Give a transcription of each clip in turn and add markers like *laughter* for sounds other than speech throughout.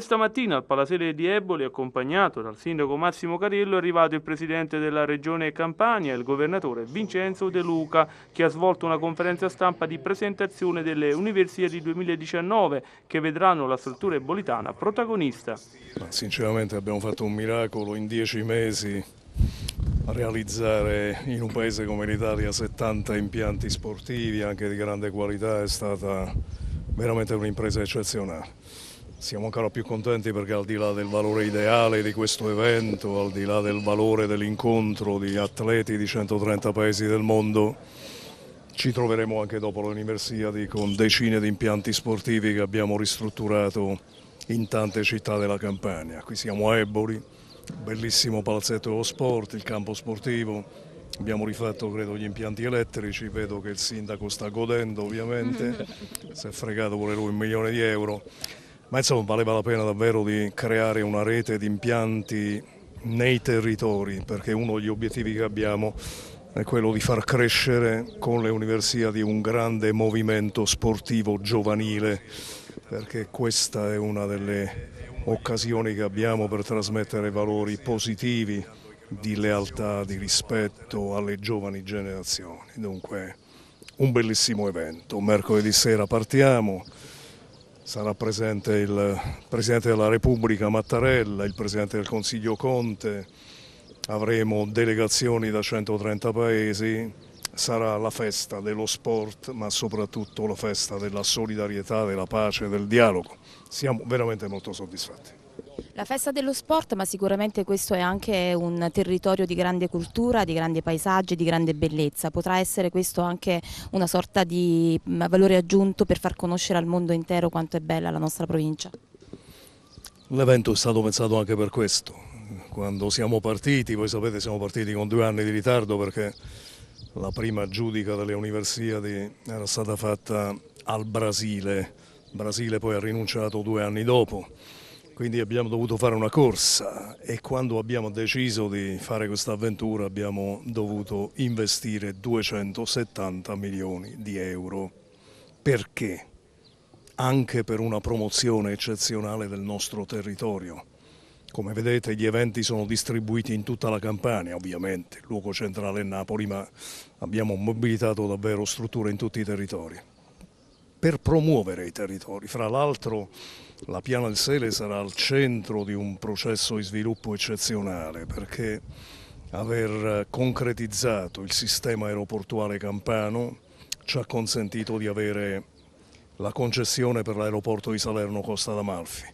Questa mattina al palasere di Eboli, accompagnato dal sindaco Massimo Carillo, è arrivato il presidente della regione Campania, il governatore Vincenzo De Luca, che ha svolto una conferenza stampa di presentazione delle università di 2019 che vedranno la struttura ebolitana protagonista. Sinceramente abbiamo fatto un miracolo in dieci mesi a realizzare in un paese come l'Italia 70 impianti sportivi anche di grande qualità è stata veramente un'impresa eccezionale. Siamo ancora più contenti perché al di là del valore ideale di questo evento, al di là del valore dell'incontro di atleti di 130 paesi del mondo, ci troveremo anche dopo l'Universiadi con decine di impianti sportivi che abbiamo ristrutturato in tante città della Campania. Qui siamo a Eboli, bellissimo palazzetto dello sport, il campo sportivo, abbiamo rifatto credo gli impianti elettrici, vedo che il sindaco sta godendo ovviamente, mm-hmm. si è fregato pure lui un milione di euro ma insomma valeva la pena davvero di creare una rete di impianti nei territori, perché uno degli obiettivi che abbiamo è quello di far crescere con le Universiadi un grande movimento sportivo giovanile, perché questa è una delle occasioni che abbiamo per trasmettere valori positivi di lealtà, di rispetto alle giovani generazioni. Dunque un bellissimo evento. Mercoledì sera partiamo sarà presente il Presidente della Repubblica Mattarella, il Presidente del Consiglio Conte, avremo delegazioni da 130 paesi, sarà la festa dello sport ma soprattutto la festa della solidarietà, della pace, del dialogo. Siamo veramente molto soddisfatti. La festa dello sport, ma sicuramente questo è anche un territorio di grande cultura, di grandi paesaggi, di grande bellezza. Potrà essere questo anche una sorta di mm, valore aggiunto per far conoscere al mondo intero quanto è bella la nostra provincia? L'evento è stato pensato anche per questo. Quando siamo partiti, voi sapete siamo partiti con due anni di ritardo perché la prima giudica delle Universiadi era stata fatta al Brasile, Brasile poi ha rinunciato due anni dopo quindi abbiamo dovuto fare una corsa e quando abbiamo deciso di fare questa avventura abbiamo dovuto investire 270 milioni di euro. Perché? Anche per una promozione eccezionale del nostro territorio. Come vedete gli eventi sono distribuiti in tutta la Campania, ovviamente, il luogo centrale è Napoli, ma abbiamo mobilitato davvero strutture in tutti i territori per promuovere i territori. Fra l'altro la Piana del Sele sarà al centro di un processo di sviluppo eccezionale perché aver concretizzato il sistema aeroportuale campano ci ha consentito di avere la concessione per l'aeroporto di Salerno Costa d'Amalfi.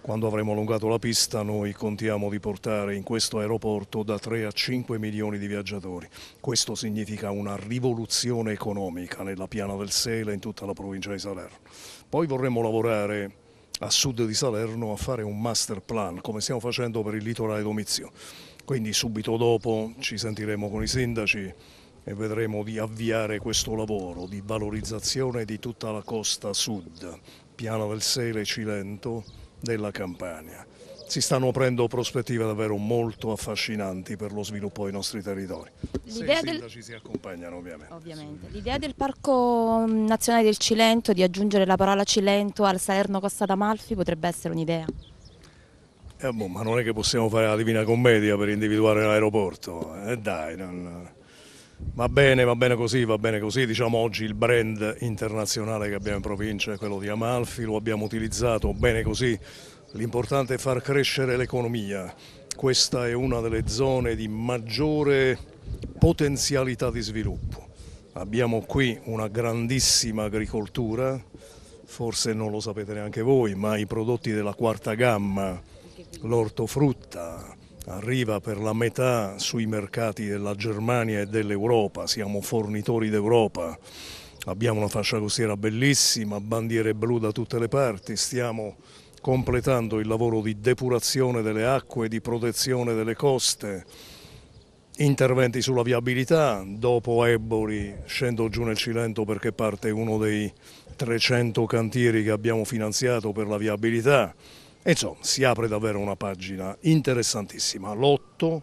Quando avremo allungato la pista noi contiamo di portare in questo aeroporto da 3 a 5 milioni di viaggiatori. Questo significa una rivoluzione economica nella piana del Sela e in tutta la provincia di Salerno. Poi vorremmo lavorare a sud di Salerno a fare un master plan come stiamo facendo per il litorale Domizio. Quindi subito dopo ci sentiremo con i sindaci e vedremo di avviare questo lavoro di valorizzazione di tutta la costa sud, piano del Sele, Cilento, della Campania. Si stanno aprendo prospettive davvero molto affascinanti per lo sviluppo dei nostri territori. L'idea Se i del... si accompagnano ovviamente. ovviamente. L'idea del Parco mm, Nazionale del Cilento, di aggiungere la parola Cilento al Salerno Costa d'Amalfi potrebbe essere un'idea? Eh, boh, ma non è che possiamo fare la Divina Commedia per individuare l'aeroporto, eh, dai, non... Va bene, va bene così, va bene così. Diciamo oggi il brand internazionale che abbiamo in provincia è quello di Amalfi, lo abbiamo utilizzato bene così. L'importante è far crescere l'economia. Questa è una delle zone di maggiore potenzialità di sviluppo. Abbiamo qui una grandissima agricoltura, forse non lo sapete neanche voi, ma i prodotti della quarta gamma, l'ortofrutta, arriva per la metà sui mercati della Germania e dell'Europa, siamo fornitori d'Europa, abbiamo una fascia costiera bellissima, bandiere blu da tutte le parti, stiamo completando il lavoro di depurazione delle acque, di protezione delle coste, interventi sulla viabilità, dopo Eboli scendo giù nel Cilento perché parte uno dei 300 cantieri che abbiamo finanziato per la viabilità, insomma, si apre davvero una pagina interessantissima. L'8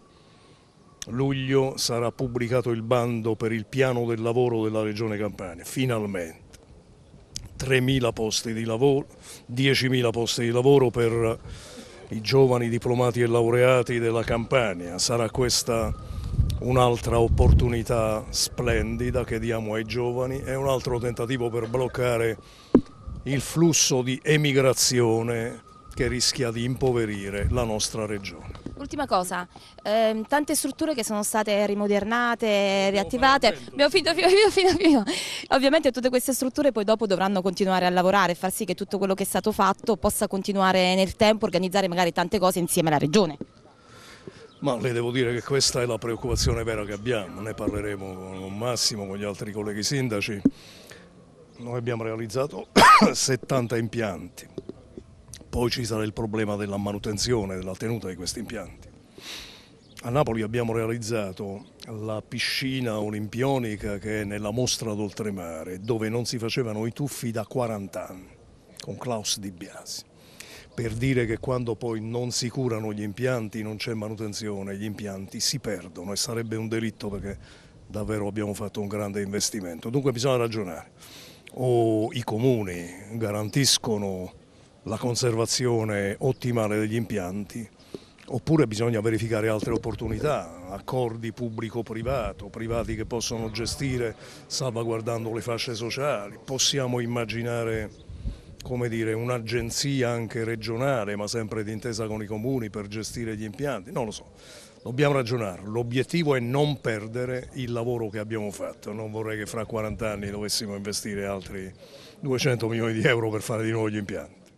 luglio sarà pubblicato il bando per il piano del lavoro della Regione Campania, finalmente. 3.000 posti di lavoro, 10.000 posti di lavoro per i giovani diplomati e laureati della Campania. Sarà questa un'altra opportunità splendida che diamo ai giovani e un altro tentativo per bloccare il flusso di emigrazione che rischia di impoverire la nostra regione. Ultima cosa, ehm, tante strutture che sono state rimodernate, riattivate, abbiamo finito, finito, fino, fino, Ovviamente tutte queste strutture poi dopo dovranno continuare a lavorare, far sì che tutto quello che è stato fatto possa continuare nel tempo, organizzare magari tante cose insieme alla regione. Ma le devo dire che questa è la preoccupazione vera che abbiamo, ne parleremo con Massimo, con gli altri colleghi sindaci. Noi abbiamo realizzato 70 *coughs* impianti, poi ci sarà il problema della manutenzione, della tenuta di questi impianti. A Napoli abbiamo realizzato la piscina olimpionica che è nella mostra d'oltremare, dove non si facevano i tuffi da 40 anni, con Klaus Di Biasi. Per dire che quando poi non si curano gli impianti, non c'è manutenzione, gli impianti si perdono e sarebbe un delitto perché davvero abbiamo fatto un grande investimento. Dunque bisogna ragionare. O i comuni garantiscono la conservazione ottimale degli impianti oppure bisogna verificare altre opportunità, accordi pubblico-privato, privati che possono gestire salvaguardando le fasce sociali, possiamo immaginare un'agenzia anche regionale ma sempre d'intesa con i comuni per gestire gli impianti, non lo so, dobbiamo ragionare, l'obiettivo è non perdere il lavoro che abbiamo fatto, non vorrei che fra 40 anni dovessimo investire altri 200 milioni di euro per fare di nuovo gli impianti.